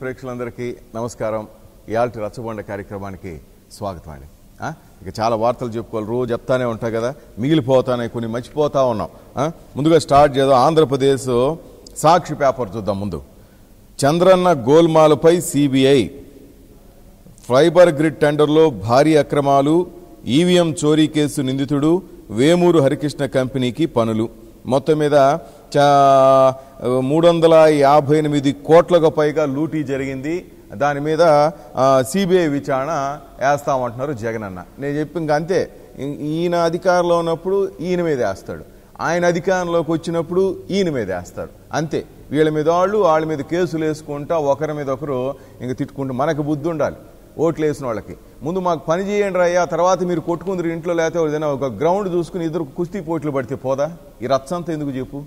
ప్రేక్షకులందరికీ నమస్కారం ఇయాల్టి రచ్చబండ కార్యక్రమానికి స్వాగతం అండి ఇక చాలా వార్తలు చెప్పుకోవాలి రోజు చెప్తానే ఉంటాయి కదా మిగిలిపోతానే కొన్ని మర్చిపోతా ఉన్నాం ముందుగా స్టార్ట్ చేద్దాం ఆంధ్రప్రదేశ్ సాక్షి పేపర్ చూద్దాం ముందు చంద్రన్న గోల్మాలపై సిబిఐ ఫైబర్ గ్రిడ్ టెండర్లో భారీ అక్రమాలు ఈవీఎం చోరీ కేసు నిందితుడు వేమూరు హరికృష్ణ కంపెనీకి పనులు మొత్తం మీద మూడు వందల యాభై ఎనిమిది కోట్లకు పైగా లూటీ జరిగింది దాని మీద సిబిఐ విచారణ వేస్తామంటున్నారు జగన్ అన్న నేను చెప్పి ఇంకా అంతే ఈయన అధికారంలో ఉన్నప్పుడు ఈయన మీద వేస్తాడు ఆయన అధికారంలోకి వచ్చినప్పుడు ఈయన మీద వేస్తాడు అంతే వీళ్ళ మీద వాళ్ళు వాళ్ళ మీద కేసులు వేసుకుంటా ఒకరి మీద ఒకరు ఇంక తిట్టుకుంటూ మనకు బుద్ధి ఉండాలి ఓట్లు వేసిన వాళ్ళకి ముందు మాకు పని చేయండి రాయ్యా తర్వాత మీరు కొట్టుకుందరు ఇంట్లో లేకపోతే ఏదైనా ఒక గ్రౌండ్ చూసుకుని ఇద్దరు కుస్తీ పోట్లు పడితే పోదా ఈ రచ్చంతా ఎందుకు చెప్పు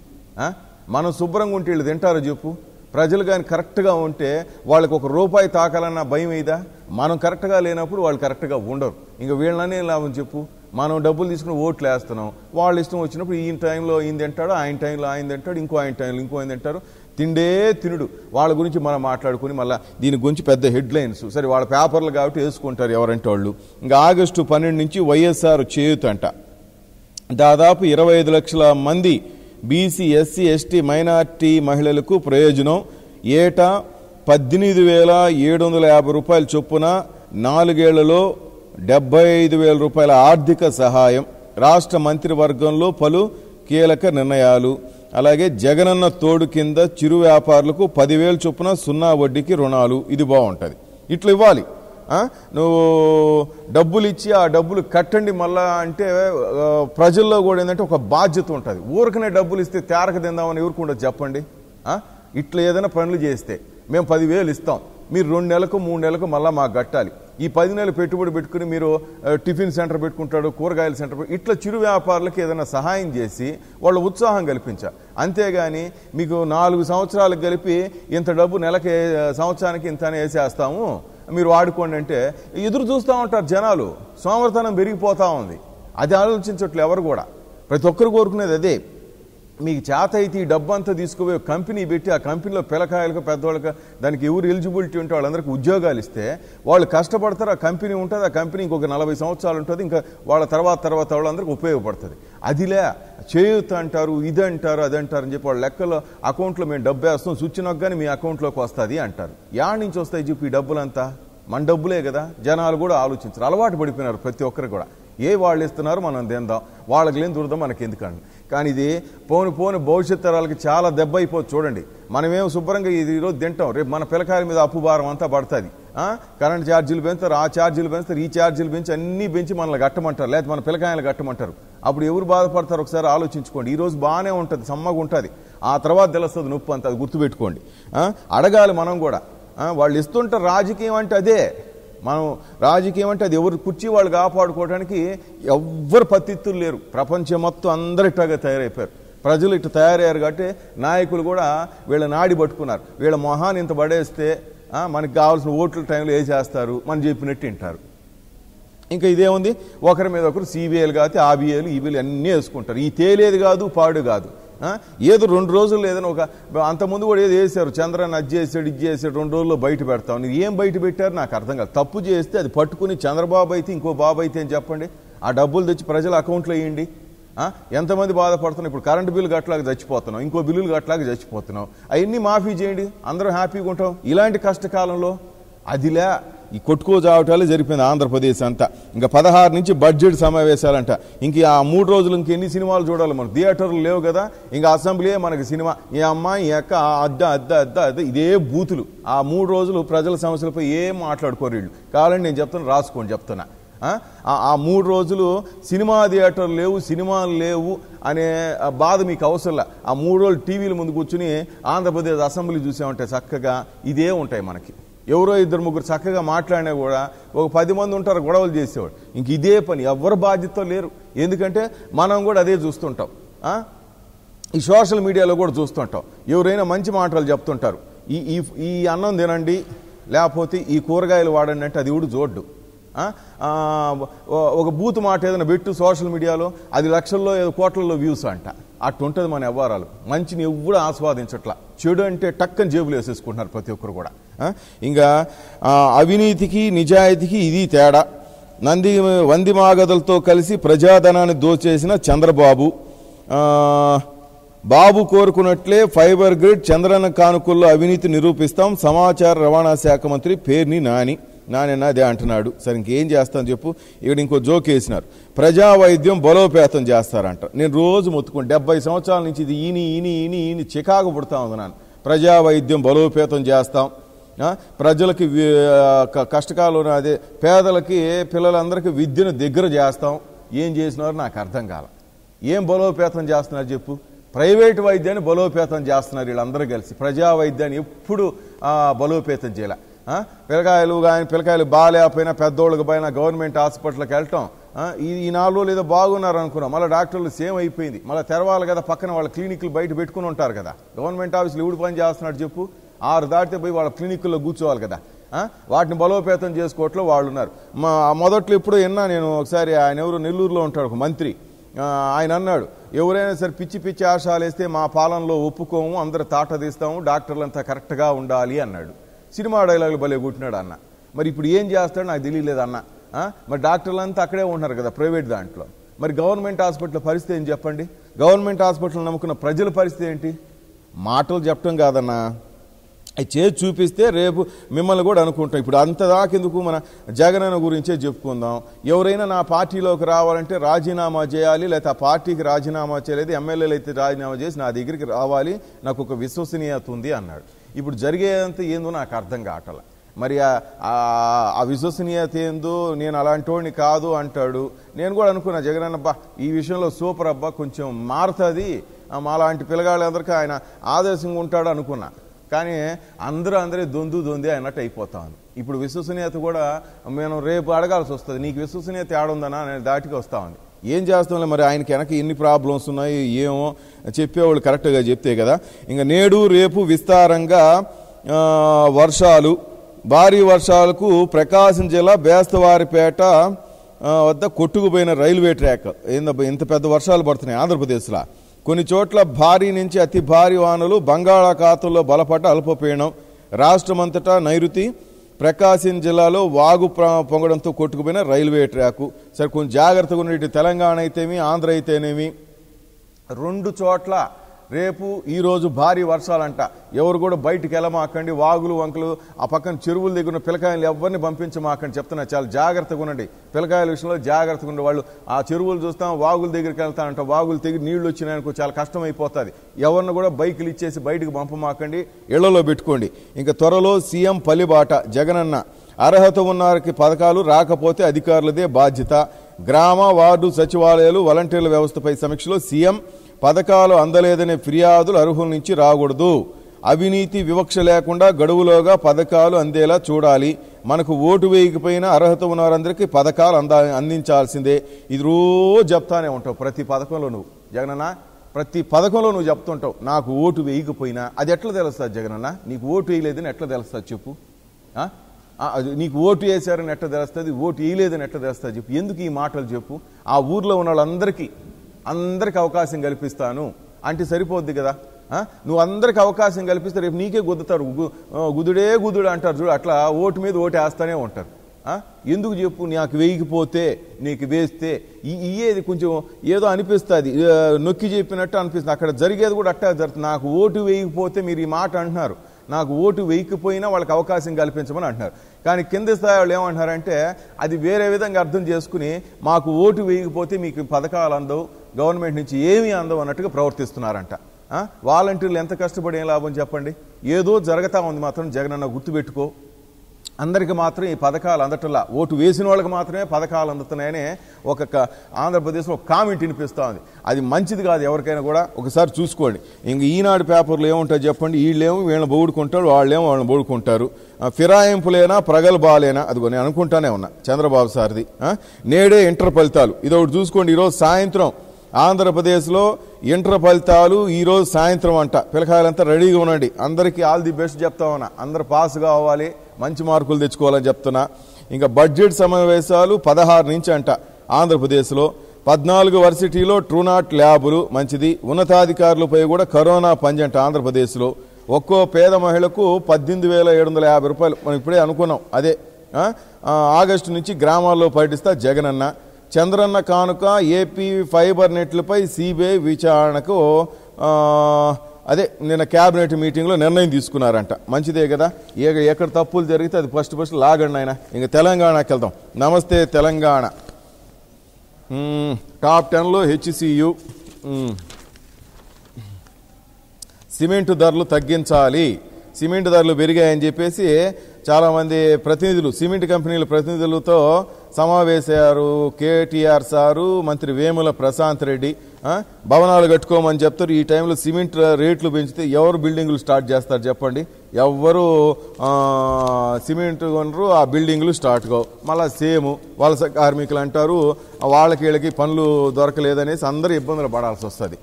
మనం శుభ్రంగా ఉంటే వీళ్ళు తింటారు చెప్పు ప్రజలు కానీ కరెక్ట్గా ఉంటే వాళ్ళకి ఒక రూపాయి తాకాలన్న భయం ఇదా మనం కరెక్ట్గా లేనప్పుడు వాళ్ళు కరెక్ట్గా ఉండరు ఇంకా వీళ్ళనే లాభం చెప్పు మనం డబ్బులు తీసుకుని ఓట్లు వేస్తున్నాం వాళ్ళు ఇష్టం వచ్చినప్పుడు ఈయన టైంలో ఈయన తింటాడు ఆయన టైంలో ఆయన తింటాడు ఇంకో ఆయన టైంలో ఇంకో ఆయన తింటారు తిండే తినుడు వాళ్ళ గురించి మనం మాట్లాడుకుని మళ్ళీ దీని గురించి పెద్ద హెడ్లైన్స్ సరే వాళ్ళ పేపర్లు కాబట్టి వేసుకుంటారు ఎవరంటే వాళ్ళు ఇంకా ఆగస్టు పన్నెండు నుంచి వైఎస్ఆర్ చేయుతంట దాదాపు ఇరవై లక్షల మంది బీసీ ఎస్సీ ఎస్టీ మైనార్టీ మహిళలకు ప్రయోజనం ఏటా పద్దెనిమిది వేల ఏడు వందల యాభై రూపాయల చొప్పున నాలుగేళ్లలో డెబ్బై ఐదు వేల రూపాయల ఆర్థిక సహాయం రాష్ట్ర మంత్రివర్గంలో పలు కీలక నిర్ణయాలు అలాగే జగనన్న తోడు కింద చిరు వ్యాపారులకు పదివేలు చొప్పున సున్నా వడ్డీకి రుణాలు ఇది బాగుంటుంది ఇట్లా ఇవ్వాలి నువ్వు డబ్బులు ఇచ్చి ఆ డబ్బులు కట్టండి మళ్ళా అంటే ప్రజల్లో కూడా ఏంటంటే ఒక బాధ్యత ఉంటుంది ఊరికనే డబ్బులు ఇస్తే తేరక తిందామని ఎవరుకుండదు చెప్పండి ఇట్లా ఏదైనా పనులు చేస్తే మేము పదివేలు ఇస్తాం మీరు రెండు నెలలకు మూడు నెలలకు మళ్ళీ మాకు కట్టాలి ఈ పది నెలలు పెట్టుబడి పెట్టుకుని మీరు టిఫిన్ సెంటర్ పెట్టుకుంటాడు కూరగాయల సెంటర్ ఇట్లా చిరు వ్యాపారులకు ఏదైనా సహాయం చేసి వాళ్ళు ఉత్సాహం కల్పించాలి అంతేగాని మీకు నాలుగు సంవత్సరాలకు కలిపి ఇంత డబ్బు నెలకి సంవత్సరానికి ఇంత వేసేస్తాము మీరు వాడుకోండి అంటే ఎదురు చూస్తూ ఉంటారు జనాలు సోమర్థనం పెరిగిపోతూ ఉంది అది ఆలోచించట్లు ఎవరు కూడా ప్రతి ఒక్కరు కోరుకునేది అదే మీకు చేత అయితే ఈ డబ్బు అంతా తీసుకుపోయి కంపెనీ పెట్టి ఆ కంపెనీలో పిలకాయలకు పెద్దవాళ్ళకి దానికి ఎవరు ఎలిజిబిలిటీ ఉంటే వాళ్ళందరికీ ఉద్యోగాలు ఇస్తే వాళ్ళు కష్టపడతారు ఆ కంపెనీ ఉంటుంది ఆ కంపెనీ ఇంకొక నలభై సంవత్సరాలు ఉంటుంది ఇంకా వాళ్ళ తర్వాత తర్వాత వాళ్ళందరికీ ఉపయోగపడుతుంది అదిలే చేయుత అంటారు ఇది అంటారు అది అంటారు అని చెప్పి వాళ్ళ లెక్కలో అకౌంట్లో మేము డబ్బు వేస్తాం చూచినొగ్గానే మీ అకౌంట్లోకి వస్తుంది అంటారు యాడ్ నుంచి వస్తాయి చెప్పి ఈ డబ్బులంతా మన డబ్బులే కదా జనాలు కూడా ఆలోచించరు అలవాటు పడిపోయినారు ప్రతి ఒక్కరు కూడా ఏ వాళ్ళు ఇస్తున్నారో మనం తిందాం వాళ్ళకి లేని దూరదాం మనకి ఎందుకండి కానీ ఇది పోను పోను భవిష్యత్ తరాలకి చాలా దెబ్బ అయిపోతుంది చూడండి మనమేం శుభ్రంగా ఇది ఈరోజు తింటాం రేపు మన పిలకాయల మీద అప్పు భారం అంతా పడుతుంది కరెంట్ ఛార్జీలు పెంచుతారు ఆ ఛార్జీలు పెంచుతారు ఈ ఛార్జీలు పెంచి అన్నీ పెంచి మనల్ని కట్టమంటారు లేకపోతే మన పిలకాయలు కట్టమంటారు అప్పుడు ఎవరు బాధపడతారు ఒకసారి ఆలోచించుకోండి ఈరోజు బాగానే ఉంటుంది సమ్మగా ఉంటుంది ఆ తర్వాత తెలుస్తుంది నొప్పి అంత అది గుర్తుపెట్టుకోండి అడగాలి మనం కూడా వాళ్ళు ఇస్తుంటారు రాజకీయం అంటే అదే మనం రాజకీయం అంటే అది ఎవరు కుర్చీ వాళ్ళు కాపాడుకోవడానికి ఎవ్వరు పత్తిత్తులు లేరు ప్రపంచం మొత్తం అందరు ఇట్లాగా తయారైపోయారు ప్రజలు ఇటు తయారయ్యారు కాబట్టి నాయకులు కూడా వీళ్ళ నాడి పట్టుకున్నారు వీళ్ళ మొహాన్ని ఇంత పడేస్తే మనకు కావాల్సిన ఓట్ల టైంలో ఏ చేస్తారు మనం చెప్పినట్టు వింటారు ఇంకా ఇదేముంది ఒకరి మీద ఒకరు సీబీఐలు కాబట్టి ఆబీఐలు ఈబీఐలు అన్నీ వేసుకుంటారు ఈ తేలేదు కాదు పాడు కాదు ఏదో రెండు రోజులు ఏదైనా ఒక అంతకుముందు కూడా ఏదో వేశారు చంద్రాన్ని అది చేసాడు ఇది చేసాడు రెండు రోజుల్లో బయట పెడతాం ఇది ఏం బయట పెట్టారు నాకు అర్థం కాదు తప్పు చేస్తే అది పట్టుకుని చంద్రబాబు అయితే ఇంకో బాబు అయితే అని చెప్పండి ఆ డబ్బులు తెచ్చి ప్రజల అకౌంట్లో వేయండి ఎంతమంది బాధపడుతున్నాం ఇప్పుడు కరెంట్ బిల్లు గట్లాగా చచ్చిపోతున్నాం ఇంకో బిల్లులు గట్లాగా చచ్చిపోతున్నాం అవన్నీ మాఫీ చేయండి అందరూ హ్యాపీగా ఉంటాం ఇలాంటి కష్టకాలంలో అదిలా ఈ కొట్టుకోజావటాలే జరిపింది ఆంధ్రప్రదేశ్ అంతా ఇంకా పదహారు నుంచి బడ్జెట్ సమావేశాలంట ఇంక ఆ మూడు రోజులు ఇంకెన్ని సినిమాలు చూడాలి మనం థియేటర్లు లేవు కదా ఇంకా అసెంబ్లీయే మనకి సినిమా ఈ అమ్మాయి ఈ అక్క అద్ద అద్ద అద్ద అద్ద ఇదే బూతులు ఆ మూడు రోజులు ప్రజల సమస్యలపై ఏం మాట్లాడుకోరు వీళ్ళు కావాలని నేను చెప్తాను రాసుకోండి చెప్తున్నా ఆ మూడు రోజులు సినిమా థియేటర్లు లేవు సినిమాలు లేవు అనే బాధ మీకు అవసరంలా ఆ మూడు రోజులు టీవీల ముందు కూర్చుని ఆంధ్రప్రదేశ్ అసెంబ్లీ చూసామంటే చక్కగా ఇదే ఉంటాయి మనకి ఎవరో ఇద్దరు ముగ్గురు చక్కగా మాట్లాడినా కూడా ఒక పది మంది ఉంటారు గొడవలు చేసేవాడు ఇంక ఇదే పని ఎవరు బాధ్యత లేరు ఎందుకంటే మనం కూడా అదే చూస్తుంటాం ఈ సోషల్ మీడియాలో కూడా చూస్తుంటాం ఎవరైనా మంచి మాటలు చెప్తుంటారు ఈ ఈ ఈ అన్నం తినండి లేకపోతే ఈ కూరగాయలు వాడండి అంటే అది కూడా చూడ్డు ఒక బూత్ మాట ఏదైనా పెట్టు సోషల్ మీడియాలో అది లక్షల్లో ఏదో కోట్లలో వ్యూస్ అంట ఉంటుంది మన వ్యవహారాలు మంచిని ఎవ్వరూ ఆస్వాదించట్లా చెడు అంటే టక్కని జేబులు వేసేసుకుంటున్నారు ప్రతి ఒక్కరు కూడా ఇంకా అవినీతికి నిజాయితీకి ఇది తేడా నంది వంది మాగదులతో కలిసి ప్రజాధనాన్ని దోచేసిన చంద్రబాబు బాబు కోరుకున్నట్లే ఫైబర్ గ్రిడ్ చంద్రన కానుకల్లో అవినీతి నిరూపిస్తాం సమాచార రవాణా శాఖ మంత్రి పేర్ని నాని నానేనా అదే అంటున్నాడు సరే ఇంకేం చేస్తాను చెప్పు ఇక్కడ ఇంకో జోక్ వేసినారు ప్రజా వైద్యం బలోపేతం చేస్తారంట నేను రోజు మొత్తుకుని డెబ్బై సంవత్సరాల నుంచి ఇది ఈని ఈని ఈని ఈని చికాకు పుడతా ఉంది నాన్న ప్రజా వైద్యం బలోపేతం చేస్తాం ప్రజలకి కష్టకాలు అదే పేదలకి పిల్లలందరికీ విద్యను దగ్గర చేస్తాం ఏం చేసినారో నాకు అర్థం కాల ఏం బలోపేతం చేస్తున్నారు చెప్పు ప్రైవేట్ వైద్యాన్ని బలోపేతం చేస్తున్నారు వీళ్ళందరూ కలిసి ప్రజా వైద్యాన్ని ఎప్పుడు బలోపేతం చేయాల పిల్లకాయలు కానీ పిల్లకాయలు బాగాలేకపోయినా పెద్దోళ్ళకి పోయినా గవర్నమెంట్ హాస్పిటల్కి వెళ్ళటం ఈ నాలుగు రోజులు ఏదో బాగున్నారు అనుకున్నాం మళ్ళీ డాక్టర్లు సేమ్ అయిపోయింది మళ్ళీ తెరవాలి కదా పక్కన వాళ్ళ క్లినిక్లు బయట పెట్టుకుని ఉంటారు కదా గవర్నమెంట్ ఆఫీసులు ఊడి పని చేస్తున్నాడు చెప్పు ఆరు దాటితే పోయి వాళ్ళ క్లినిక్లో కూర్చోవాలి కదా వాటిని బలోపేతం చేసుకోవట్లో వాళ్ళు ఉన్నారు మా మొదట్లో ఇప్పుడు విన్నా నేను ఒకసారి ఆయన ఎవరు నెల్లూరులో ఉంటాడు ఒక మంత్రి ఆయన అన్నాడు ఎవరైనా సరే పిచ్చి పిచ్చి ఆశాలు వేస్తే మా పాలనలో ఒప్పుకోము అందరు తాట తీస్తాము అంతా కరెక్ట్గా ఉండాలి అన్నాడు సినిమా డైలాగులు భలే కూట్టినాడు అన్న మరి ఇప్పుడు ఏం చేస్తాడు నాకు తెలియలేదు అన్న మరి డాక్టర్లు అంతా అక్కడే ఉన్నారు కదా ప్రైవేట్ దాంట్లో మరి గవర్నమెంట్ హాస్పిటల్ పరిస్థితి ఏం చెప్పండి గవర్నమెంట్ హాస్పిటల్ నమ్ముకున్న ప్రజల పరిస్థితి ఏంటి మాటలు చెప్పడం కాదన్నా అవి చేసి చూపిస్తే రేపు మిమ్మల్ని కూడా అనుకుంటాం ఇప్పుడు అంతదాకెందుకు మన జగనన్న గురించే చెప్పుకుందాం ఎవరైనా నా పార్టీలోకి రావాలంటే రాజీనామా చేయాలి లేకపోతే ఆ పార్టీకి రాజీనామా చేయలేదు ఎమ్మెల్యేలు అయితే రాజీనామా చేసి నా దగ్గరికి రావాలి నాకు ఒక విశ్వసనీయత ఉంది అన్నాడు ఇప్పుడు జరిగేంత ఏందో నాకు అర్థం కావటం మరి ఆ విశ్వసనీయత ఏందో నేను అలాంటి కాదు అంటాడు నేను కూడా అనుకున్నా జగన్ అబ్బా ఈ విషయంలో సూపర్ అబ్బా కొంచెం మారుతుంది అలాంటి పిల్లగాళ్ళందరికీ ఆయన ఆదేశంగా ఉంటాడు అనుకున్నా కానీ అందరూ అందరి దొందు దొంది అన్నట్టు అయిపోతాను ఇప్పుడు విశ్వసనీయత కూడా మేము రేపు అడగాల్సి వస్తుంది నీకు విశ్వసనీయత ఏడుందనా నేను దాటికి వస్తామని ఏం చేస్తాంలే మరి ఆయనకి వెనక ఎన్ని ప్రాబ్లమ్స్ ఉన్నాయి ఏమో చెప్పేవాళ్ళు కరెక్ట్గా చెప్తే కదా ఇంకా నేడు రేపు విస్తారంగా వర్షాలు భారీ వర్షాలకు ప్రకాశం జిల్లా బేస్తవారిపేట వద్ద కొట్టుకుపోయిన రైల్వే ట్రాక్ ఏందబ్బా ఇంత పెద్ద వర్షాలు పడుతున్నాయి ఆంధ్రప్రదేశ్లో కొన్ని చోట్ల భారీ నుంచి అతి భారీ వానలు బంగాళాఖాతంలో బలపడ్డ అల్పపీడనం రాష్ట్రమంతటా నైరుతి ప్రకాశం జిల్లాలో వాగు పొంగడంతో కొట్టుకుపోయిన రైల్వే ట్రాకు సరే కొంచెం జాగ్రత్తగా ఉండేటి తెలంగాణ అయితేమి ఆంధ్ర అయితేనేమి రెండు చోట్ల రేపు ఈరోజు భారీ వర్షాలంట ఎవరు కూడా బయటికి వెళ్ళమాకండి వాగులు వంకలు ఆ పక్కన చెరువులు దగ్గర పిల్లకాయలు ఎవరిని పంపించమాకండి చెప్తున్నా చాలా జాగ్రత్తగా ఉండండి పిల్లకాయల విషయంలో జాగ్రత్తగా ఉండే వాళ్ళు ఆ చెరువులు చూస్తాం వాగుల దగ్గరికి వెళ్తానంట వాగులు దగ్గర నీళ్లు వచ్చినాయనుకో చాలా కష్టం అయిపోతుంది ఎవరిని కూడా బైకులు ఇచ్చేసి బయటకు పంపమాకండి ఇళ్లలో పెట్టుకోండి ఇంకా త్వరలో సీఎం పలిబాట జగనన్న అర్హత ఉన్నవారికి పథకాలు రాకపోతే అధికారులదే బాధ్యత గ్రామ వార్డు సచివాలయాలు వాలంటీర్ల వ్యవస్థపై సమీక్షలో సీఎం పథకాలు అందలేదనే ఫిర్యాదులు అర్హుల నుంచి రాకూడదు అవినీతి వివక్ష లేకుండా గడువులోగా పథకాలు అందేలా చూడాలి మనకు ఓటు వేయకపోయినా అర్హత ఉన్న వారందరికీ పథకాలు అందా అందించాల్సిందే ఇది రోజు చెప్తానే ఉంటావు ప్రతి పథకంలో నువ్వు జగనన్న ప్రతి పథకంలో నువ్వు చెప్తుంటావు నాకు ఓటు వేయకపోయినా అది ఎట్లా తెలుస్తుంది జగనన్న నీకు ఓటు వేయలేదని ఎట్లా తెలుస్తుంది చెప్పు నీకు ఓటు వేశారని ఎట్లా తెలుస్తుంది ఓటు వేయలేదని ఎట్లా తెలుస్తుంది చెప్పు ఎందుకు ఈ మాటలు చెప్పు ఆ ఊర్లో ఉన్న వాళ్ళందరికీ అందరికి అవకాశం కల్పిస్తాను అంటే సరిపోద్ది కదా నువ్వు అందరికి అవకాశం కల్పిస్తే రేపు నీకే గుద్దుతారు గుదుడే గుదుడు అంటారు చూడు అట్లా ఓటు మీద ఓటు వేస్తానే ఉంటారు ఎందుకు చెప్పు నాకు వేయకపోతే నీకు వేస్తే ఇయ్యేది కొంచెం ఏదో అనిపిస్తుంది నొక్కి చెప్పినట్టు అనిపిస్తుంది అక్కడ జరిగేది కూడా అట్టా జరుగుతుంది నాకు ఓటు వేయకపోతే మీరు ఈ మాట అంటున్నారు నాకు ఓటు వేయకపోయినా వాళ్ళకి అవకాశం కల్పించమని అంటున్నారు కానీ కింద స్థాయి వాళ్ళు ఏమంటున్నారంటే అది వేరే విధంగా అర్థం చేసుకుని మాకు ఓటు వేయకపోతే మీకు పథకాలు అందవు గవర్నమెంట్ నుంచి ఏమీ అందవన్నట్టుగా ప్రవర్తిస్తున్నారంట వాలంటీర్లు ఎంత కష్టపడి ఏం లాభం చెప్పండి ఏదో జరగతా ఉంది మాత్రం జగన్ అన్న గుర్తుపెట్టుకో అందరికి మాత్రం ఈ పథకాలు అందటలా ఓటు వేసిన వాళ్ళకి మాత్రమే పథకాలు అందుతున్నాయని ఒక ఆంధ్రప్రదేశ్లో ఒక కామెంట్ వినిపిస్తూ ఉంది అది మంచిది కాదు ఎవరికైనా కూడా ఒకసారి చూసుకోండి ఇంక ఈనాడు పేపర్లు ఏముంటాయి చెప్పండి వీళ్ళేమో వీళ్ళని బోడుకుంటారు వాళ్ళేమో వాళ్ళని బోడుకుంటారు ఫిరాయింపులేనా బాలేనా అది నేను అనుకుంటానే ఉన్నా చంద్రబాబు సార్ది నేడే ఇంటర్ ఫలితాలు ఇది ఒకటి చూసుకోండి ఈరోజు సాయంత్రం ఆంధ్రప్రదేశ్లో ఇంటర్ ఫలితాలు ఈరోజు సాయంత్రం అంట పిల్లకాయలంతా రెడీగా ఉండండి అందరికీ ఆల్ ది బెస్ట్ చెప్తా ఉన్నా అందరు పాస్ కావాలి మంచి మార్కులు తెచ్చుకోవాలని చెప్తున్నా ఇంకా బడ్జెట్ సమావేశాలు పదహారు నుంచి అంట ఆంధ్రప్రదేశ్లో పద్నాలుగు వర్సిటీలో ట్రూనాట్ ల్యాబులు మంచిది ఉన్నతాధికారులపై కూడా కరోనా పంజంట ఆంధ్రప్రదేశ్లో ఒక్కో పేద మహిళకు పద్దెనిమిది వేల ఏడు వందల యాభై రూపాయలు మనం ఇప్పుడే అనుకున్నాం అదే ఆగస్టు నుంచి గ్రామాల్లో పర్యటిస్తా జగనన్న చంద్రన్న కానుక ఏపీ ఫైబర్ నెట్లపై సిబిఐ విచారణకు అదే నిన్న క్యాబినెట్ మీటింగ్లో నిర్ణయం తీసుకున్నారంట మంచిదే కదా ఏ ఎక్కడ తప్పులు జరిగితే అది ఫస్ట్ ఫస్ట్ లాగండి ఆయన ఇంక తెలంగాణకి వెళ్దాం నమస్తే తెలంగాణ టాప్ టెన్లో హెచ్సియు సిమెంటు ధరలు తగ్గించాలి సిమెంట్ ధరలు పెరిగాయని చెప్పేసి చాలామంది ప్రతినిధులు సిమెంట్ కంపెనీల ప్రతినిధులతో సమావేశారు కేటీఆర్ సారు మంత్రి వేముల ప్రశాంత్ రెడ్డి భవనాలు కట్టుకోమని చెప్తారు ఈ టైంలో సిమెంట్ రేట్లు పెంచితే ఎవరు బిల్డింగులు స్టార్ట్ చేస్తారు చెప్పండి ఎవరు సిమెంట్ కొనరు ఆ బిల్డింగ్లు స్టార్ట్ కావు మళ్ళీ సేమ్ వలస కార్మికులు అంటారు వాళ్ళకి వీళ్ళకి పనులు దొరకలేదనేసి అందరూ ఇబ్బందులు పడాల్సి వస్తుంది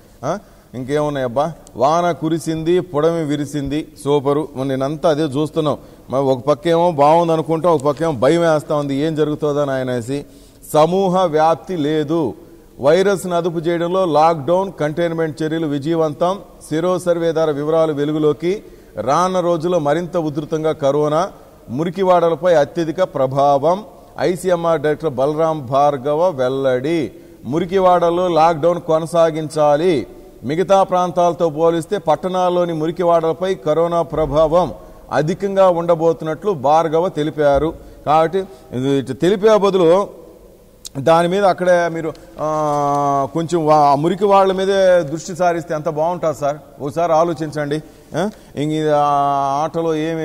ఇంకేమున్నాయబ్బా వాన కురిసింది పొడమి విరిసింది సూపరు నేనంతా అదే చూస్తున్నాం మరి ఒక పక్కేమో బాగుంది అనుకుంటాం ఒక పక్కేమో భయం వేస్తా ఉంది ఏం జరుగుతుందని ఆయన సమూహ వ్యాప్తి లేదు వైరస్ను అదుపు చేయడంలో లాక్డౌన్ కంటైన్మెంట్ చర్యలు విజయవంతం సిరో సర్వే ద్వారా వివరాలు వెలుగులోకి రాన రోజుల్లో మరింత ఉధృతంగా కరోనా మురికివాడలపై అత్యధిక ప్రభావం ఐసీఎంఆర్ డైరెక్టర్ బలరాం భార్గవ వెల్లడి మురికివాడలో లాక్డౌన్ కొనసాగించాలి మిగతా ప్రాంతాలతో పోలిస్తే పట్టణాల్లోని మురికివాడలపై కరోనా ప్రభావం అధికంగా ఉండబోతున్నట్లు భార్గవ తెలిపారు కాబట్టి తెలిపే బదులు దాని మీద అక్కడే మీరు కొంచెం మురికి వాళ్ళ మీదే దృష్టి సారిస్తే ఎంత బాగుంటుంది సార్ ఒకసారి ఆలోచించండి ఇంక ఆటలో ఏం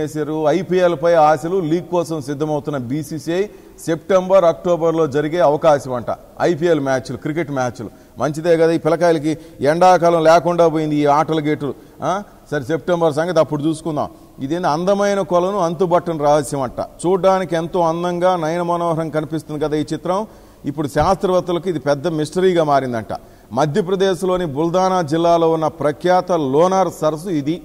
ఐపీఎల్పై ఆశలు లీగ్ కోసం సిద్ధమవుతున్న బీసీసీఐ సెప్టెంబర్ అక్టోబర్లో జరిగే అవకాశం అంట ఐపీఎల్ మ్యాచ్లు క్రికెట్ మ్యాచ్లు మంచిదే కదా ఈ పిల్లకాయలకి ఎండాకాలం లేకుండా పోయింది ఈ ఆటల గేటు సరే సెప్టెంబర్ సంగతి అప్పుడు చూసుకుందాం ఇదేంటి అందమైన కొలను అంతుబట్టని రహస్యం అంట చూడడానికి ఎంతో అందంగా నయన మనోహరం కనిపిస్తుంది కదా ఈ చిత్రం ఇప్పుడు శాస్త్రవేత్తలకు ఇది పెద్ద మిస్టరీగా మారిందంట మధ్యప్రదేశ్లోని బుల్దానా జిల్లాలో ఉన్న ప్రఖ్యాత లోనార్ సరస్సు ఇది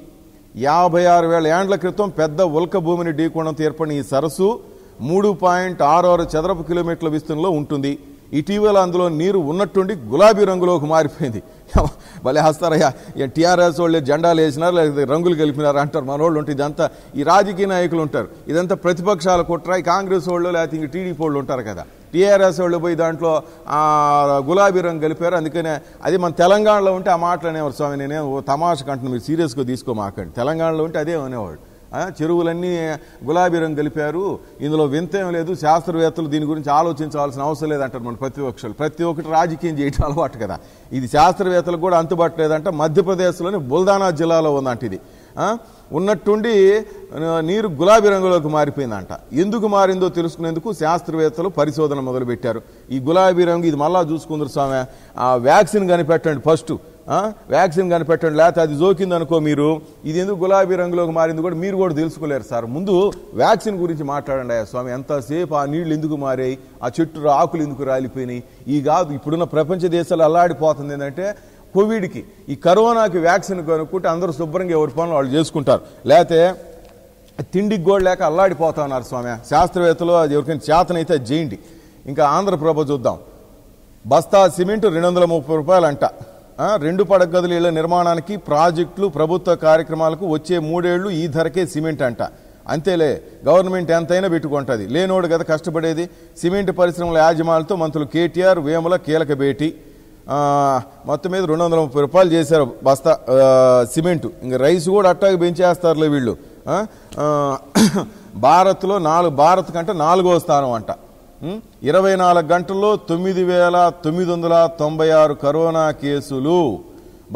యాభై ఆరు వేల ఏండ్ల క్రితం పెద్ద ఉల్క భూమిని ఢీకోణంతో ఏర్పడిన ఈ సరస్సు మూడు పాయింట్ ఆరు ఆరు చదరపు కిలోమీటర్ల విస్తీర్ణంలో ఉంటుంది ఇటీవల అందులో నీరు ఉన్నట్టుండి గులాబీ రంగులోకి మారిపోయింది భలే హస్తారయ్యా టీఆర్ఎస్ వాళ్ళు జెండాలు వేసినారు లేదా రంగులు కలిపినారు అంటారు మన వాళ్ళు ఉంటే ఇదంతా ఈ రాజకీయ నాయకులు ఉంటారు ఇదంతా ప్రతిపక్షాల కుట్రాయి ఈ కాంగ్రెస్ వాళ్ళు లేకపోతే ఇంక టీడీపీ వాళ్ళు ఉంటారు కదా టీఆర్ఎస్ వాళ్ళు పోయి దాంట్లో గులాబీ రంగు కలిపారు అందుకనే అది మన తెలంగాణలో ఉంటే ఆ మాటలు అనేవారు స్వామి నేనే తమాషకు అంటున్నాను మీరు సీరియస్గా తీసుకోమాకండి తెలంగాణలో ఉంటే అదే అనేవాడు చెరువులన్నీ గులాబీ రంగు కలిపారు ఇందులో వింతేం లేదు శాస్త్రవేత్తలు దీని గురించి ఆలోచించవలసిన అవసరం లేదంటారు మన ప్రతిపక్షాలు ప్రతి ఒక్కటి రాజకీయం చేయటం అలవాటు కదా ఇది శాస్త్రవేత్తలకు కూడా అంతుబాటు లేదంట మధ్యప్రదేశ్లోని బుల్దానా జిల్లాలో ఉందంట ఇది ఉన్నట్టుండి నీరు గులాబీ రంగులోకి మారిపోయిందంట ఎందుకు మారిందో తెలుసుకునేందుకు శాస్త్రవేత్తలు పరిశోధన మొదలుపెట్టారు ఈ గులాబీ రంగు ఇది మళ్ళా చూసుకుందరు స్వామి ఆ వ్యాక్సిన్ కనిపెట్టండి ఫస్ట్ వ్యాక్సిన్ కనిపెట్టండి లేకపోతే అది జోకింది అనుకో మీరు ఇది ఎందుకు గులాబీ రంగులోకి మారింది కూడా మీరు కూడా తెలుసుకోలేరు సార్ ముందు వ్యాక్సిన్ గురించి మాట్లాడండి అయ్యా స్వామి ఎంతసేపు ఆ నీళ్లు ఎందుకు మారాయి ఆ చెట్టు ఆకులు ఎందుకు రాలిపోయినాయి ఈ కాదు ఇప్పుడున్న ప్రపంచ దేశాలు అల్లాడిపోతుంది ఏంటంటే కోవిడ్కి ఈ కరోనాకి వ్యాక్సిన్ కనుక్కుంటే అందరూ శుభ్రంగా ఎవరి పనులు వాళ్ళు చేసుకుంటారు లేకపోతే తిండికి గోడ లేక అల్లాడిపోతా ఉన్నారు స్వామి శాస్త్రవేత్తలు అది ఎవరికైనా చేతనైతే చేయండి ఇంకా ఆంధ్రప్రభ చూద్దాం బస్తా సిమెంట్ రెండు వందల ముప్పై రూపాయలు అంట రెండు పడగదుల ఇళ్ల నిర్మాణానికి ప్రాజెక్టులు ప్రభుత్వ కార్యక్రమాలకు వచ్చే మూడేళ్లు ఈ ధరకే సిమెంట్ అంట అంతేలే గవర్నమెంట్ ఎంతైనా పెట్టుకుంటుంది లేనోడు కదా కష్టపడేది సిమెంట్ పరిశ్రమల యాజమాన్యంతో మంత్రులు కేటీఆర్ వేముల కీలక భేటీ మొత్తం మీద రెండు వందల ముప్పై రూపాయలు చేశారు బస్తా సిమెంట్ ఇంక రైస్ కూడా అట్టాగా పెంచేస్తారులే వీళ్ళు భారత్లో నాలుగు భారత్ కంటే నాలుగో స్థానం అంట ఇరవై నాలుగు గంటల్లో తొమ్మిది వేల తొమ్మిది వందల తొంభై ఆరు కరోనా కేసులు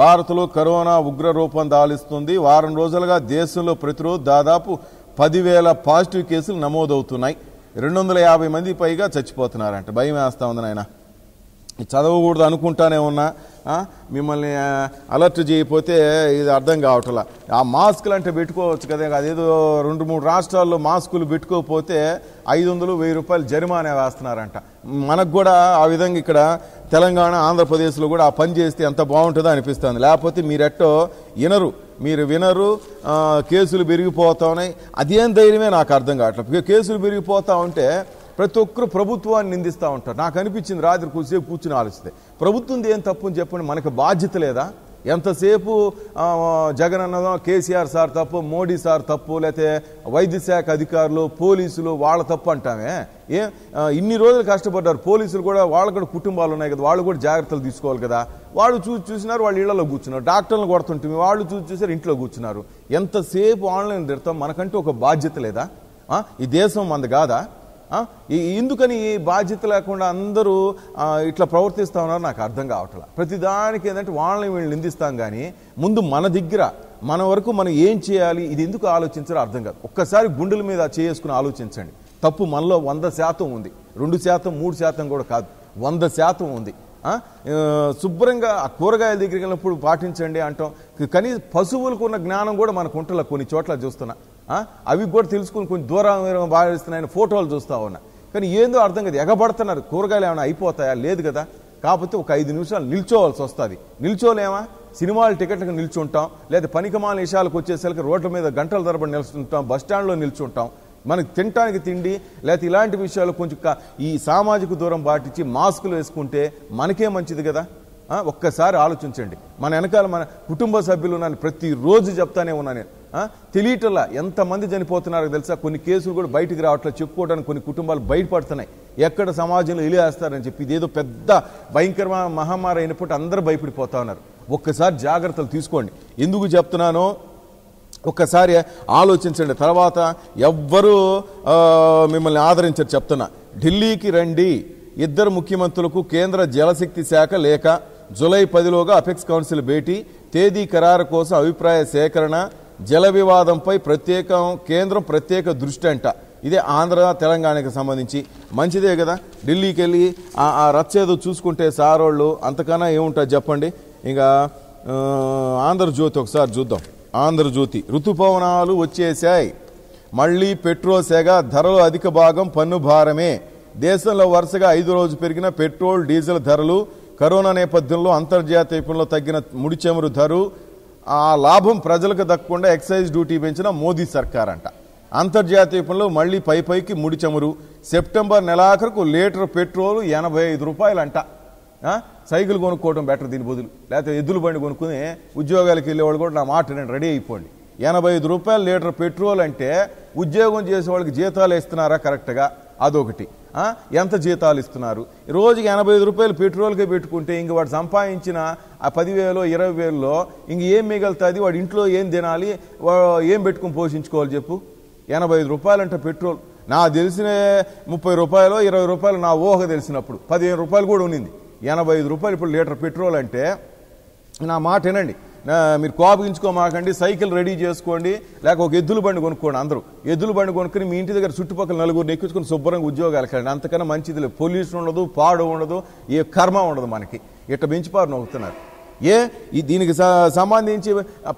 భారత్లో కరోనా ఉగ్ర రూపం దాలిస్తుంది వారం రోజులుగా దేశంలో ప్రతిరోజు దాదాపు పదివేల పాజిటివ్ కేసులు నమోదవుతున్నాయి రెండు వందల యాభై మంది పైగా చచ్చిపోతున్నారంట భయం వేస్తా ఉంది నాయనా చదవకూడదు అనుకుంటానే ఉన్నా మిమ్మల్ని అలర్ట్ చేయకపోతే ఇది అర్థం కావట్లా ఆ మాస్కులు అంటే పెట్టుకోవచ్చు కదా అదేదో రెండు మూడు రాష్ట్రాల్లో మాస్కులు పెట్టుకోకపోతే ఐదు వందలు వెయ్యి రూపాయలు జరిమానే వేస్తున్నారంట మనకు కూడా ఆ విధంగా ఇక్కడ తెలంగాణ ఆంధ్రప్రదేశ్లో కూడా ఆ పని చేస్తే ఎంత బాగుంటుందో అనిపిస్తుంది లేకపోతే మీరెట్టో వినరు మీరు వినరు కేసులు పెరిగిపోతా ఉన్నాయి అదేం ధైర్యమే నాకు అర్థం కావట్లేదు కేసులు పెరిగిపోతా ఉంటే ప్రతి ఒక్కరు ప్రభుత్వాన్ని నిందిస్తూ ఉంటారు నాకు అనిపించింది రాత్రి కొద్దిసేపు కూర్చుని ఆలోచిస్తే ప్రభుత్వంది ఏం తప్పు అని చెప్పండి మనకు బాధ్యత లేదా ఎంతసేపు జగన్ అన్నదో కేసీఆర్ సార్ తప్పు మోడీ సార్ తప్పు లేకపోతే వైద్య శాఖ అధికారులు పోలీసులు వాళ్ళ తప్పు అంటామే ఏ ఇన్ని రోజులు కష్టపడ్డారు పోలీసులు కూడా వాళ్ళ కూడా కుటుంబాలు ఉన్నాయి కదా వాళ్ళు కూడా జాగ్రత్తలు తీసుకోవాలి కదా వాళ్ళు చూసి చూసినారు వాళ్ళు ఇళ్లలో కూర్చున్నారు డాక్టర్లు కొడుతుంటే వాళ్ళు చూసి చూసారు ఇంట్లో కూర్చున్నారు ఎంతసేపు ఆన్లైన్ తిడతాం మనకంటూ ఒక బాధ్యత లేదా ఈ దేశం మంది కాదా ఎందుకని బాధ్యత లేకుండా అందరూ ఇట్లా ప్రవర్తిస్తూ ఉన్నారో నాకు అర్థం కావట్లా ప్రతిదానికి ఏంటంటే వాళ్ళని వీళ్ళు నిందిస్తాం కానీ ముందు మన దగ్గర మన వరకు మనం ఏం చేయాలి ఇది ఎందుకు ఆలోచించారో అర్థం కాదు ఒక్కసారి గుండెల మీద చేసుకుని ఆలోచించండి తప్పు మనలో వంద శాతం ఉంది రెండు శాతం మూడు శాతం కూడా కాదు వంద శాతం ఉంది శుభ్రంగా ఆ కూరగాయల దగ్గరికి వెళ్ళినప్పుడు పాటించండి అంటాం కనీసం పశువులకు ఉన్న జ్ఞానం కూడా మనకు ఉంటలే కొన్ని చోట్ల చూస్తున్నా అవి కూడా తెలుసుకుని కొంచెం దూరం భావిస్తున్నాయని ఫోటోలు చూస్తూ ఉన్నా కానీ ఏందో అర్థం కదా ఎగబడుతున్నారు కూరగాయలు ఏమైనా అయిపోతాయా లేదు కదా కాకపోతే ఒక ఐదు నిమిషాలు నిల్చోవాల్సి వస్తుంది నిల్చోలేమా సినిమాల టికెట్లకు నిల్చుంటాం లేదా పనికమాల విషయాలకు వచ్చేసరికి రోడ్ల మీద గంటల తరబడి నిల్చుంటాం బస్టాండ్లో నిల్చుంటాం మనకు తినటానికి తిండి లేకపోతే ఇలాంటి విషయాలు కొంచెం ఈ సామాజిక దూరం పాటించి మాస్కులు వేసుకుంటే మనకే మంచిది కదా ఒక్కసారి ఆలోచించండి మన వెనకాల మన కుటుంబ సభ్యులు ఉన్నాను ప్రతిరోజు చెప్తానే ఉన్నాను తెలియటలా ఎంతమంది చనిపోతున్నారో తెలుసా కొన్ని కేసులు కూడా బయటికి రావట్లేదు చెప్పుకోవడానికి కొన్ని కుటుంబాలు బయటపడుతున్నాయి ఎక్కడ సమాజంలో ఇలియేస్తారని చెప్పి ఇదేదో పెద్ద భయంకరమైన మహమ్మారి అయినప్పుడు అందరూ భయపడిపోతా ఉన్నారు ఒక్కసారి జాగ్రత్తలు తీసుకోండి ఎందుకు చెప్తున్నానో ఒక్కసారి ఆలోచించండి తర్వాత ఎవ్వరూ మిమ్మల్ని ఆదరించారు చెప్తున్నా ఢిల్లీకి రండి ఇద్దరు ముఖ్యమంత్రులకు కేంద్ర జలశక్తి శాఖ లేక జులై పదిలోగా అపెక్స్ కౌన్సిల్ భేటీ తేదీ ఖరారు కోసం అభిప్రాయ సేకరణ జల వివాదంపై ప్రత్యేకం కేంద్రం ప్రత్యేక దృష్టి అంట ఇదే ఆంధ్ర తెలంగాణకు సంబంధించి మంచిదే కదా ఢిల్లీకి వెళ్ళి ఆ రచ్చేదో చూసుకుంటే సారోళ్ళు అంతకన్నా ఏముంటుంది చెప్పండి ఇంకా ఆంధ్రజ్యోతి ఒకసారి చూద్దాం ఆంధ్రజ్యోతి ఋతుపవనాలు వచ్చేసాయి మళ్ళీ పెట్రోల్ సెగ ధరలు అధిక భాగం పన్ను భారమే దేశంలో వరుసగా ఐదు రోజు పెరిగిన పెట్రోల్ డీజిల్ ధరలు కరోనా నేపథ్యంలో అంతర్జాతీయ తగ్గిన ముడిచమురు ధరలు ఆ లాభం ప్రజలకు దక్కకుండా ఎక్సైజ్ డ్యూటీ పెంచిన మోదీ సర్కార్ అంట అంతర్జాతీయ పనులు మళ్ళీ పై పైకి ముడి చమురు సెప్టెంబర్ నెలాఖరుకు లీటర్ పెట్రోల్ ఎనభై ఐదు రూపాయలంట సైకిల్ కొనుక్కోవడం బెటర్ దీని బదులు లేకపోతే ఎద్దులు బండి కొనుక్కుని ఉద్యోగాలకు వెళ్ళేవాళ్ళు కూడా నా మాట నేను రెడీ అయిపోండి ఎనభై ఐదు లీటర్ పెట్రోల్ అంటే ఉద్యోగం చేసే వాళ్ళకి జీతాలు ఇస్తున్నారా కరెక్ట్గా అదొకటి ఎంత జీతాలు ఇస్తున్నారు రోజుకి ఎనభై ఐదు రూపాయలు పెట్రోల్కే పెట్టుకుంటే ఇంక వాడు సంపాదించిన ఆ పదివేలో ఇరవై వేలలో ఇంక ఏం మిగులుతుంది వాడు ఇంట్లో ఏం తినాలి ఏం పెట్టుకుని పోషించుకోవాలి చెప్పు ఎనభై ఐదు రూపాయలంట పెట్రోల్ నా తెలిసిన ముప్పై రూపాయలు ఇరవై రూపాయలు నా ఊహ తెలిసినప్పుడు పదిహేను రూపాయలు కూడా ఉన్నింది ఎనభై ఐదు రూపాయలు ఇప్పుడు లీటర్ పెట్రోల్ అంటే నా మాట వినండి మీరు కోపగించుకోమాకండి సైకిల్ రెడీ చేసుకోండి లేక ఒక ఎద్దుల బండి కొనుక్కోండి అందరూ ఎద్దుల బండి కొనుక్కుని మీ ఇంటి దగ్గర చుట్టుపక్కల నలుగురిని ఎక్కించుకుని శుభ్రంగా ఉద్యోగాలు కలండి అంతకన్నా మంచిది లేదు పొల్యూషన్ ఉండదు పాడు ఉండదు ఏ కర్మ ఉండదు మనకి ఇట్లా మించిపారు నవ్వుతున్నారు ఏ దీనికి సంబంధించి